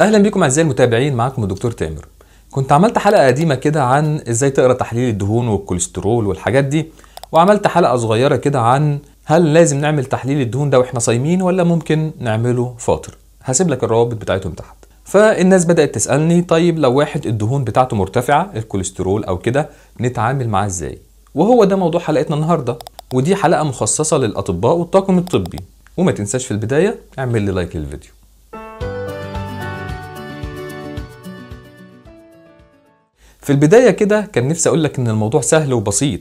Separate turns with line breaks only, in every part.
اهلا بيكم اعزائي المتابعين معاكم الدكتور تامر كنت عملت حلقه قديمه كده عن ازاي تقرا تحليل الدهون والكوليسترول والحاجات دي وعملت حلقه صغيره كده عن هل لازم نعمل تحليل الدهون ده واحنا صايمين ولا ممكن نعمله فاطر هسيب لك الروابط بتاعتهم تحت فالناس بدات تسالني طيب لو واحد الدهون بتاعته مرتفعه الكوليسترول او كده نتعامل معاه ازاي وهو ده موضوع حلقتنا النهارده ودي حلقه مخصصه للاطباء والطاقم الطبي وما تنساش في البدايه اعمل لي لايك للفيديو في البداية كده كان نفسي أقول لك إن الموضوع سهل وبسيط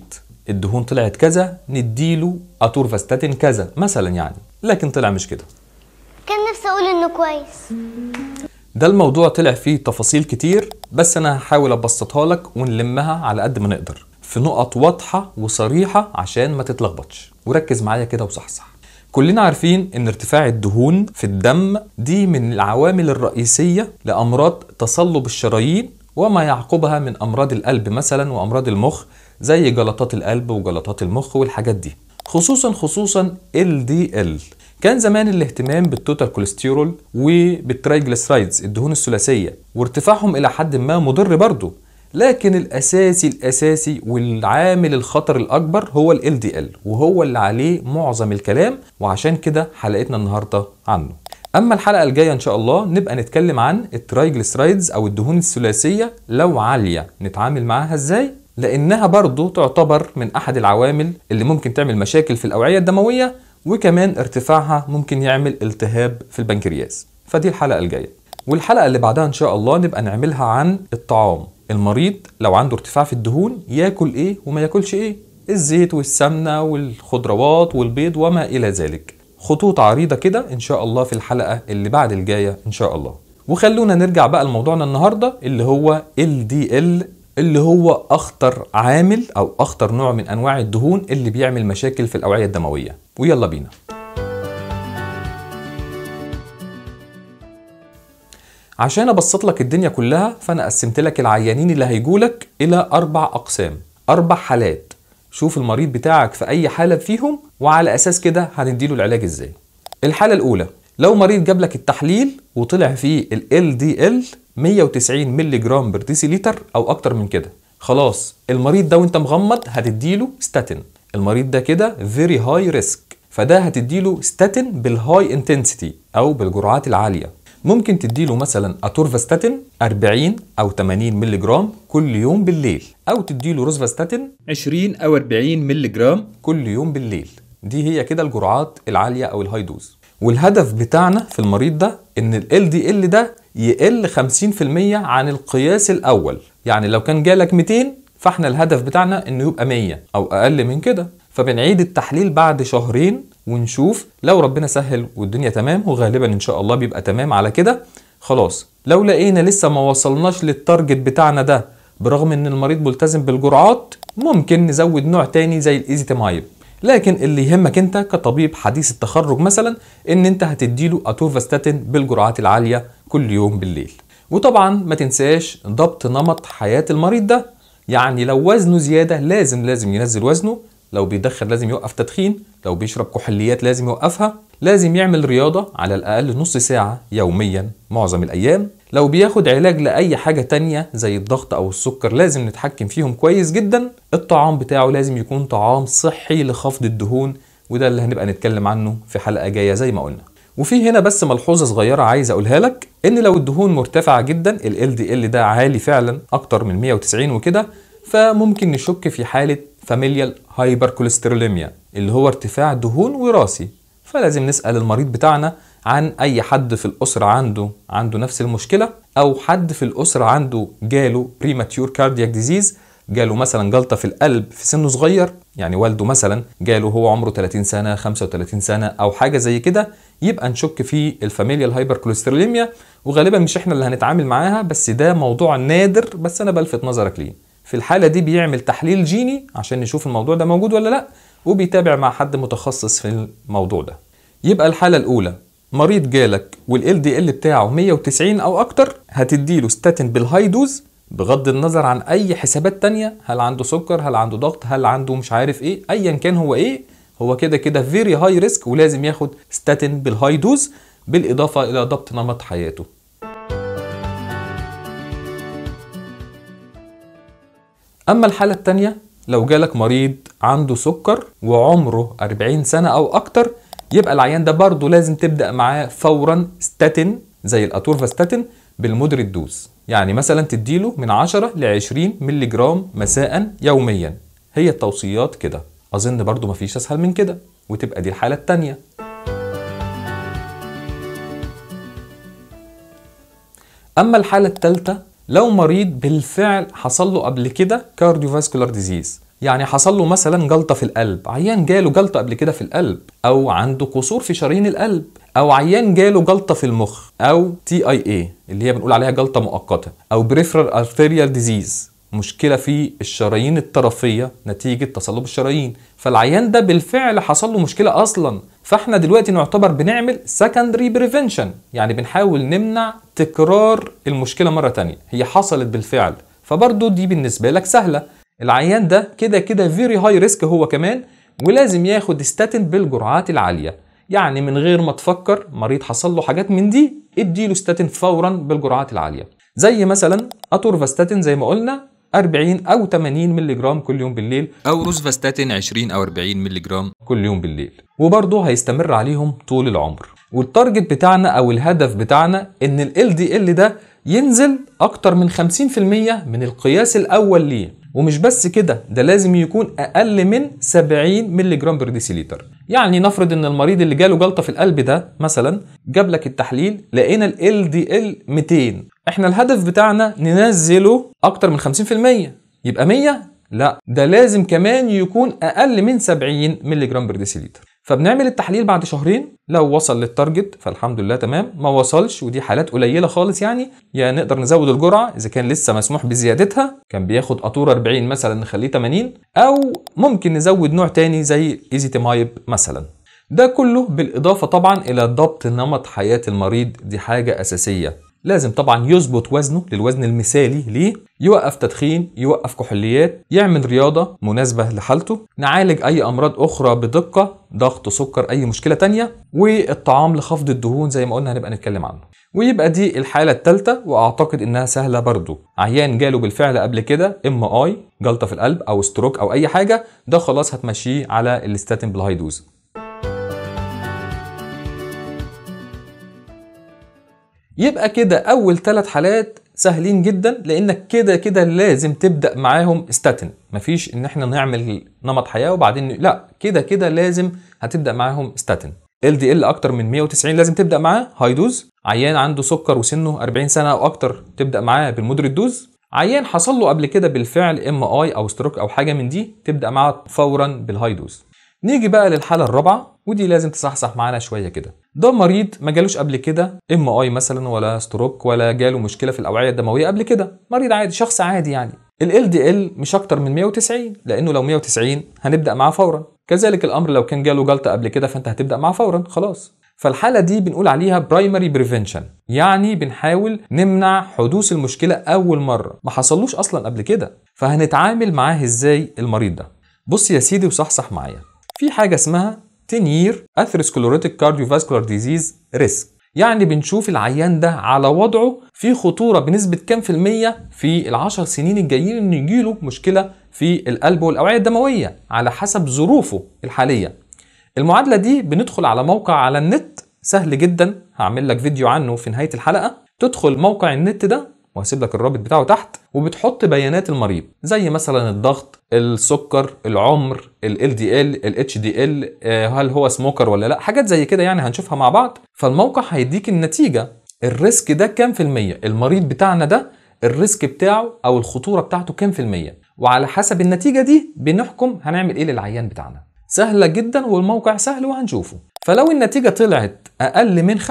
الدهون طلعت كذا نديله أتورفاستاتين كذا مثلا يعني لكن طلع مش كده كان نفسي أقول إنه كويس ده الموضوع طلع فيه تفاصيل كتير بس أنا هحاول أبسطها لك ونلمها على قد ما نقدر في نقط واضحة وصريحة عشان ما تتلخبطش وركز معايا كده وصحصح كلنا عارفين ان ارتفاع الدهون في الدم دي من العوامل الرئيسية لأمراض تصلب الشرايين وما يعقبها من أمراض القلب مثلا وأمراض المخ زي جلطات القلب وجلطات المخ والحاجات دي خصوصا خصوصا LDL كان زمان الاهتمام بالتوتال كوليسترول وبالترايجلسرايدز الدهون الثلاثية وارتفاعهم إلى حد ما مضر برضه لكن الأساسي الأساسي والعامل الخطر الأكبر هو ال LDL وهو اللي عليه معظم الكلام وعشان كده حلقتنا النهاردة عنه اما الحلقه الجايه ان شاء الله نبقى نتكلم عن الترايجليسرايدز او الدهون الثلاثيه لو عاليه نتعامل معاها ازاي لانها برضو تعتبر من احد العوامل اللي ممكن تعمل مشاكل في الاوعيه الدمويه وكمان ارتفاعها ممكن يعمل التهاب في البنكرياس فدي الحلقه الجايه والحلقه اللي بعدها ان شاء الله نبقى نعملها عن الطعام المريض لو عنده ارتفاع في الدهون ياكل ايه وما ياكلش ايه الزيت والسمنه والخضروات والبيض وما الى ذلك خطوط عريضه كده ان شاء الله في الحلقه اللي بعد الجايه ان شاء الله وخلونا نرجع بقى لموضوعنا النهارده اللي هو LDL اللي هو اخطر عامل او اخطر نوع من انواع الدهون اللي بيعمل مشاكل في الاوعيه الدمويه ويلا بينا عشان ابسط لك الدنيا كلها فانا قسمت لك العيانين اللي هيجولك الى اربع اقسام اربع حالات شوف المريض بتاعك في اي حاله فيهم وعلى اساس كده هنديله العلاج ازاي الحاله الاولى لو مريض جاب لك التحليل وطلع فيه ال LDL 190 مللي جرام بر ديسيليتر او اكتر من كده خلاص المريض ده وانت مغمض هتديله ستاتين المريض ده كده فيري هاي ريسك فده هتديله ستاتين بالهاي انتنسيتي او بالجرعات العاليه ممكن تديله مثلا اتورفاستاتين 40 او 80 ملي جرام كل يوم بالليل او تديله روزفاستاتين 20 او 40 ملي جرام كل يوم بالليل دي هي كده الجرعات العاليه او الهاي دوز والهدف بتاعنا في المريض ده ان ال دي ال ده يقل 50% عن القياس الاول يعني لو كان جالك 200 فاحنا الهدف بتاعنا انه يبقى 100 او اقل من كده فبنعيد التحليل بعد شهرين ونشوف لو ربنا سهل والدنيا تمام وغالبا ان شاء الله بيبقى تمام على كده خلاص لو لقينا لسه ما وصلناش للتارجت بتاعنا ده برغم ان المريض ملتزم بالجرعات ممكن نزود نوع تاني زي الايزيتامايب لكن اللي يهمك انت كطبيب حديث التخرج مثلا ان انت هتديله اتوفاستاتين بالجرعات العاليه كل يوم بالليل وطبعا ما تنساش ضبط نمط حياه المريض ده يعني لو وزنه زياده لازم لازم ينزل وزنه لو بيدخن لازم يوقف تدخين لو بيشرب كحوليات لازم يوقفها لازم يعمل رياضة على الأقل نص ساعة يوميا معظم الأيام لو بياخد علاج لأي حاجة تانية زي الضغط أو السكر لازم نتحكم فيهم كويس جدا الطعام بتاعه لازم يكون طعام صحي لخفض الدهون وده اللي هنبقى نتكلم عنه في حلقة جاية زي ما قلنا وفي هنا بس ملحوظه صغيره عايز اقولها لك ان لو الدهون مرتفعه جدا ال LDL ده عالي فعلا اكتر من 190 وكده فممكن نشك في حاله فاميليال هايبركوليستروليميا اللي هو ارتفاع دهون وراثي فلازم نسأل المريض بتاعنا عن أي حد في الأسرة عنده عنده نفس المشكلة أو حد في الأسرة عنده جاله بريماتيور كاردياك ديزيز جاله مثلا جلطة في القلب في سنه صغير يعني والده مثلا جاله هو عمره 30 سنة 35 سنة أو حاجة زي كده يبقى نشك في الفاميليال هايبركوليستروليميا وغالبا مش احنا اللي هنتعامل معاها بس ده موضوع نادر بس أنا بلفت نظرك ليه في الحالة دي بيعمل تحليل جيني عشان نشوف الموضوع ده موجود ولا لأ وبيتابع مع حد متخصص في الموضوع ده يبقى الحالة الأولى مريض جالك وال LDL بتاعه 190 أو أكتر هتديله ستاتين بالهاي دوز بغض النظر عن أي حسابات تانية هل عنده سكر هل عنده ضغط هل عنده مش عارف إيه أيا كان هو إيه هو كده كده فيري هاي ريسك ولازم ياخد ستاتين بالهاي دوز بالإضافة إلى ضبط نمط حياته أما الحالة التانية لو جالك مريض عنده سكر وعمره 40 سنة أو أكتر يبقى العيان ده برضه لازم تبدأ معاه فورا ستاتين زي الأتورفاستاتين بالمدر الدوز يعني مثلا تديله من 10 ل 20 مللي جرام مساء يوميا هي التوصيات كده أظن برضه مفيش أسهل من كده وتبقى دي الحالة التانية أما الحالة التالتة لو مريض بالفعل حصل له قبل كده كارديوفاسكولار ديزيز يعني حصل له مثلا جلطه في القلب عيان جاله جلطه قبل كده في القلب او عنده قصور في شرايين القلب او عيان جاله جلطه في المخ او تي اي اي اللي هي بنقول عليها جلطه مؤقته او بريفرال ارتيريال ديزيز مشكله في الشرايين الطرفيه نتيجه تصلب الشرايين فالعيان ده بالفعل حصل له مشكله اصلا فاحنا دلوقتي نعتبر بنعمل secondary prevention يعني بنحاول نمنع تكرار المشكله مره تانية هي حصلت بالفعل فبرضه دي بالنسبه لك سهله العيان ده كده كده فيري هاي ريسك هو كمان ولازم ياخد ستاتين بالجرعات العاليه يعني من غير ما تفكر مريض حصل له حاجات من دي اديله ستاتين فورا بالجرعات العاليه زي مثلا اتورفاستاتين زي ما قلنا 40 او 80 ملي جرام كل يوم بالليل او روزفاستاتين 20 او 40 ملي جرام كل يوم بالليل وبرضه هيستمر عليهم طول العمر والتارجت بتاعنا او الهدف بتاعنا ان ال دي ال ده ينزل اكتر من 50% من القياس الاول ليه ومش بس كده ده لازم يكون اقل من 70 ملي جرام بر ديسيليتر يعني نفرض ان المريض اللي جاله جلطه في القلب ده مثلا جاب لك التحليل لقينا ال دي ال 200 احنا الهدف بتاعنا ننزله اكتر من 50% يبقى 100 لا ده لازم كمان يكون اقل من 70 ملي جرام بر ديسيليتر فبنعمل التحليل بعد شهرين لو وصل للتارجت فالحمد لله تمام ما وصلش ودي حالات قليله خالص يعني يعني نقدر نزود الجرعه اذا كان لسه مسموح بزيادتها كان بياخد قطور 40 مثلا نخليه 80 او ممكن نزود نوع تاني زي ايزيتيمايب مثلا ده كله بالاضافه طبعا الى ضبط نمط حياه المريض دي حاجه اساسيه لازم طبعا يظبط وزنه للوزن المثالي ليه يوقف تدخين يوقف كحوليات يعمل رياضة مناسبة لحالته نعالج أي أمراض أخرى بدقة ضغط سكر أي مشكلة تانية والطعام لخفض الدهون زي ما قلنا هنبقى نتكلم عنه ويبقى دي الحالة الثالثة وأعتقد إنها سهلة برضو عيان جاله بالفعل قبل كده ام اي جلطة في القلب أو ستروك أو أي حاجة ده خلاص هتمشيه على الاستاتين بالهايدوز يبقى كده اول ثلاث حالات سهلين جدا لانك كده كده لازم تبدا معاهم استاتين مفيش ان احنا نعمل نمط حياه وبعدين لا كده كده لازم هتبدا معاهم استاتين ال دي ال اكتر من 190 لازم تبدا معاه هاي دوز عيان عنده سكر وسنه 40 سنه او اكتر تبدا معاه بالمودريت دوز عيان حصل له قبل كده بالفعل ام اي او ستروك او حاجه من دي تبدا معاه فورا بالهاي دوز نيجي بقى للحاله الرابعه ودي لازم تصحصح معانا شويه كده ده مريض ما جالوش قبل كده ام اي مثلا ولا ستروك ولا جاله مشكله في الاوعيه الدمويه قبل كده مريض عادي شخص عادي يعني ال دي ال مش اكتر من 190 لانه لو 190 هنبدا معاه فورا كذلك الامر لو كان جاله جلطه قبل كده فانت هتبدا معاه فورا خلاص فالحالة دي بنقول عليها برايمري بريفنشن يعني بنحاول نمنع حدوث المشكلة أول مرة ما حصلوش أصلا قبل كده فهنتعامل معاه إزاي المريض ده بص يا سيدي وصحصح معايا في حاجة اسمها 10 year atherosclerotic cardiovascular disease risk يعني بنشوف العيان ده على وضعه في خطورة بنسبة كام في المية في العشر سنين الجايين انه يجيله مشكلة في القلب والأوعية الدموية على حسب ظروفه الحالية المعادلة دي بندخل على موقع على النت سهل جدا هعمل لك فيديو عنه في نهاية الحلقة تدخل موقع النت ده وهسيب لك الرابط بتاعه تحت وبتحط بيانات المريض زي مثلا الضغط السكر العمر ال دي ال الاتش دي ال هل هو سموكر ولا لا حاجات زي كده يعني هنشوفها مع بعض فالموقع هيديك النتيجه الريسك ده كام في الميه المريض بتاعنا ده الريسك بتاعه او الخطوره بتاعته كام في الميه وعلى حسب النتيجه دي بنحكم هنعمل ايه للعيان بتاعنا سهله جدا والموقع سهل وهنشوفه فلو النتيجه طلعت اقل من 5%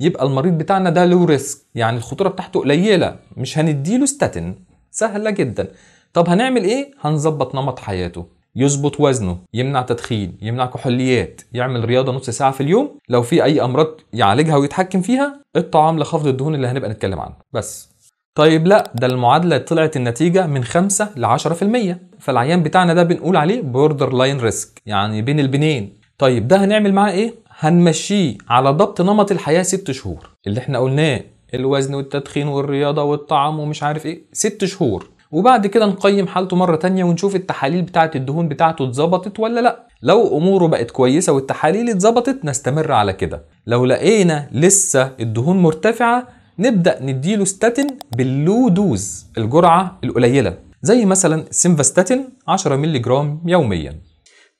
يبقى المريض بتاعنا ده له ريسك يعني الخطوره بتاعته قليله مش هنديله ستاتين سهله جدا طب هنعمل ايه هنظبط نمط حياته يظبط وزنه يمنع تدخين يمنع كحوليات يعمل رياضه نص ساعه في اليوم لو في اي امراض يعالجها ويتحكم فيها الطعام لخفض الدهون اللي هنبقى نتكلم عنه بس طيب لا ده المعادله طلعت النتيجه من 5 ل 10% فالعيان بتاعنا ده بنقول عليه بوردر لاين ريسك يعني بين البنين طيب ده هنعمل معاه ايه هنمشيه على ضبط نمط الحياه 6 شهور اللي احنا قلناه الوزن والتدخين والرياضه والطعام ومش عارف ايه 6 شهور وبعد كده نقيم حالته مرة تانية ونشوف التحاليل بتاعة الدهون بتاعته اتظبطت ولا لا لو اموره بقت كويسة والتحاليل اتظبطت نستمر على كده لو لقينا لسه الدهون مرتفعة نبدأ نديله ستاتين باللو دوز الجرعة القليلة زي مثلا سيمفاستاتين 10 مللي جرام يوميا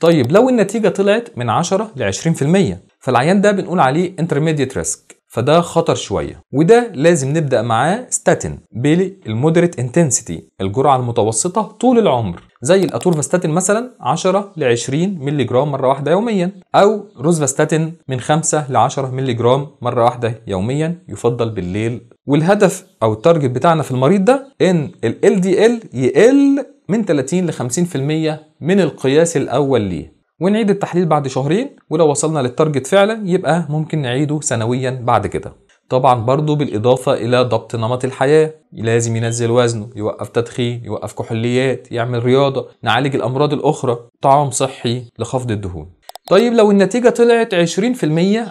طيب لو النتيجة طلعت من 10 ل 20% فالعيان ده بنقول عليه intermediate risk فده خطر شويه وده لازم نبدا معاه ستاتين بيلي المودريت انتنسيتي الجرعه المتوسطه طول العمر زي الاتورفاستاتين مثلا 10 ل 20 مللي جرام مره واحده يوميا او روزفاستاتين من 5 ل 10 مللي جرام مره واحده يوميا يفضل بالليل والهدف او التارجت بتاعنا في المريض ده ان ال LDL يقل من 30 ل 50% من القياس الاول ليه ونعيد التحليل بعد شهرين ولو وصلنا للتارجت فعلا يبقى ممكن نعيده سنويا بعد كده طبعا برضو بالإضافة إلى ضبط نمط الحياة لازم ينزل وزنه يوقف تدخين يوقف كحوليات يعمل رياضة نعالج الأمراض الأخرى طعام صحي لخفض الدهون طيب لو النتيجة طلعت 20%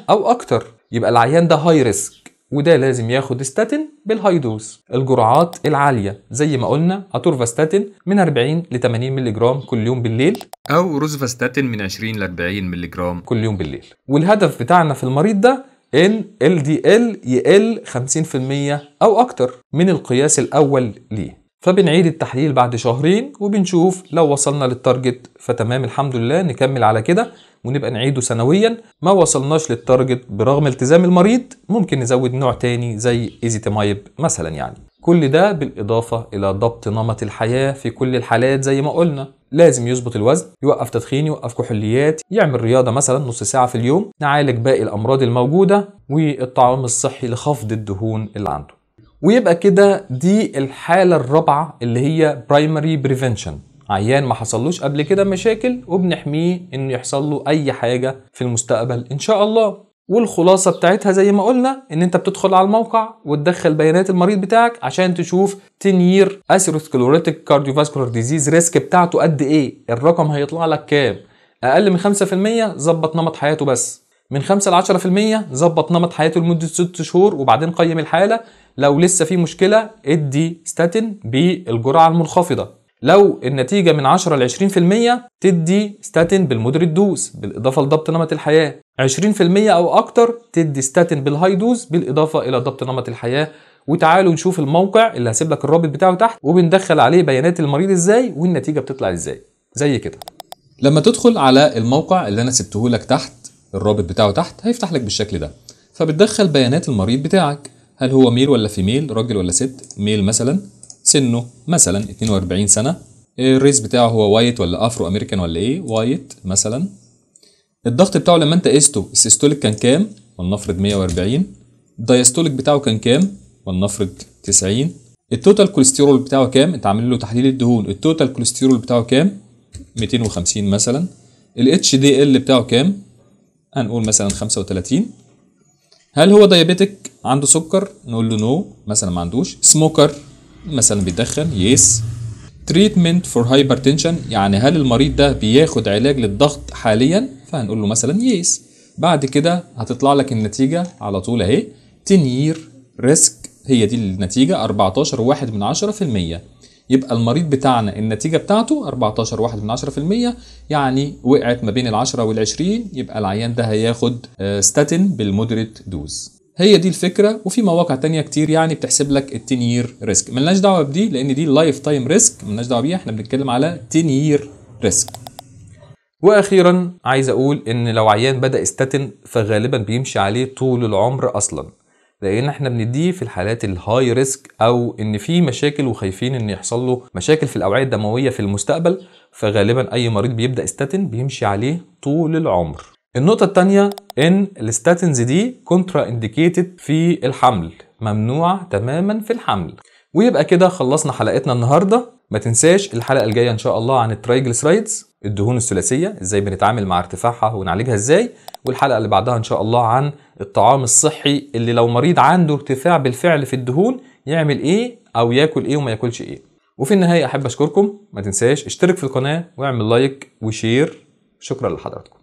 أو أكتر يبقى العيان ده هاي ريسك وده لازم ياخد ستاتين بالهاي دوز الجرعات العاليه زي ما قلنا اتورفاستاتين من 40 ل 80 ملغ كل يوم بالليل او روزفاستاتين من 20 ل 40 ملغ كل يوم بالليل والهدف بتاعنا في المريض ده ان ال دي ال يقل 50% او اكتر من القياس الاول ليه فبنعيد التحليل بعد شهرين وبنشوف لو وصلنا للتارجت فتمام الحمد لله نكمل على كده ونبقى نعيده سنويا ما وصلناش للتارجت برغم التزام المريض ممكن نزود نوع تاني زي ايزيتيمايب مثلا يعني كل ده بالإضافة إلى ضبط نمط الحياة في كل الحالات زي ما قلنا لازم يظبط الوزن يوقف تدخين يوقف كحوليات يعمل رياضة مثلا نص ساعة في اليوم نعالج باقي الأمراض الموجودة والطعام الصحي لخفض الدهون اللي عنده ويبقى كده دي الحالة الرابعة اللي هي برايمري بريفنشن عيان ما حصلوش قبل كده مشاكل وبنحميه انه يحصل له اي حاجة في المستقبل ان شاء الله والخلاصة بتاعتها زي ما قلنا ان انت بتدخل على الموقع وتدخل بيانات المريض بتاعك عشان تشوف 10 year atherosclerotic cardiovascular ديزيز ريسك بتاعته قد ايه الرقم هيطلع لك كام اقل من 5% ظبط نمط حياته بس من 5 ل 10% ظبط نمط حياته لمدة 6 شهور وبعدين قيم الحالة لو لسه في مشكله ادي ستاتين بالجرعه المنخفضه لو النتيجة من 10 ل 20% تدي ستاتين بالمودريت دوز بالإضافة لضبط نمط الحياة 20% أو أكتر تدي ستاتين بالهاي دوز بالإضافة إلى ضبط نمط الحياة وتعالوا نشوف الموقع اللي هسيب لك الرابط بتاعه تحت وبندخل عليه بيانات المريض إزاي والنتيجة بتطلع إزاي زي كده لما تدخل على الموقع اللي أنا سبته لك تحت الرابط بتاعه تحت هيفتح لك بالشكل ده فبتدخل بيانات المريض بتاعك هل هو ميل ولا فيميل راجل ولا ست ميل مثلا سنه مثلا 42 سنة الريس بتاعه هو وايت ولا افرو امريكان ولا ايه وايت مثلا الضغط بتاعه لما انت قيسته السيستوليك كان كام ولنفرض 140 الدايستوليك بتاعه كان كام ولنفرض 90 التوتال كوليسترول بتاعه كام انت عامل له تحليل الدهون التوتال كوليسترول بتاعه كام 250 مثلا الاتش دي ال بتاعه كام هنقول مثلا 35 هل هو دايابيتك عنده سكر نقول له نو مثلا ما عندوش سموكر مثلا بيدخن يس تريتمنت فور هايبرتنشن يعني هل المريض ده بياخد علاج للضغط حاليا فهنقول له مثلا يس بعد كده هتطلع لك النتيجه على طول اهي 10 يير ريسك هي دي النتيجه 14 واحد من المية. يبقى المريض بتاعنا النتيجه بتاعته 14 واحد من المية. يعني وقعت ما بين ال10 وال20 يبقى العيان ده هياخد ستاتين آه، بالمودريت دوز هي دي الفكره وفي مواقع تانية كتير يعني بتحسب لك ال 10 يير ريسك ملناش دعوه بدي لان دي اللايف تايم ريسك ملناش دعوه بيها احنا بنتكلم على 10 يير ريسك واخيرا عايز اقول ان لو عيان بدا استاتن فغالبا بيمشي عليه طول العمر اصلا لان احنا بنديه في الحالات الهاي ريسك او ان في مشاكل وخايفين ان يحصل له مشاكل في الاوعيه الدمويه في المستقبل فغالبا اي مريض بيبدا استاتن بيمشي عليه طول العمر النقطة الثانية ان الستاتنز دي كونترا انديكيتد في الحمل ممنوع تماما في الحمل ويبقى كده خلصنا حلقتنا النهارده ما تنساش الحلقه الجايه ان شاء الله عن الترايجلسرايدز الدهون الثلاثيه ازاي بنتعامل مع ارتفاعها ونعالجها ازاي والحلقه اللي بعدها ان شاء الله عن الطعام الصحي اللي لو مريض عنده ارتفاع بالفعل في الدهون يعمل ايه او ياكل ايه وما ياكلش ايه وفي النهايه احب اشكركم ما تنساش اشترك في القناه واعمل لايك وشير شكرا لحضراتكم